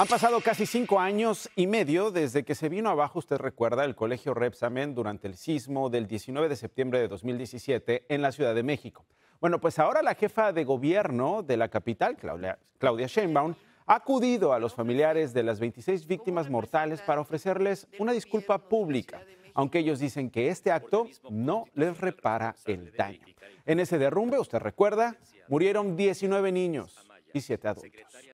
Han pasado casi cinco años y medio desde que se vino abajo, usted recuerda, el Colegio Repsamen durante el sismo del 19 de septiembre de 2017 en la Ciudad de México. Bueno, pues ahora la jefa de gobierno de la capital, Claudia, Claudia Sheinbaum, ha acudido a los familiares de las 26 víctimas mortales para ofrecerles una disculpa pública, aunque ellos dicen que este acto no les repara el daño. En ese derrumbe, usted recuerda, murieron 19 niños y 7 adultos.